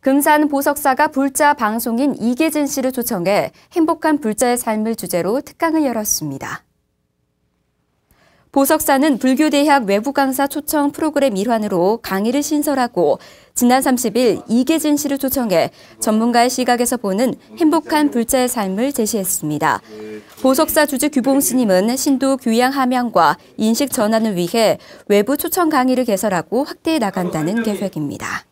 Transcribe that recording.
금산 보석사가 불자 방송인 이계진 씨를 초청해 행복한 불자의 삶을 주제로 특강을 열었습니다. 보석사는 불교대학 외부강사 초청 프로그램 일환으로 강의를 신설하고 지난 30일 이계진 씨를 초청해 전문가의 시각에서 보는 행복한 불자의 삶을 제시했습니다. 보석사 주지 규봉 스님은 신도 교양 함양과 인식 전환을 위해 외부 초청 강의를 개설하고 확대해 나간다는 계획입니다.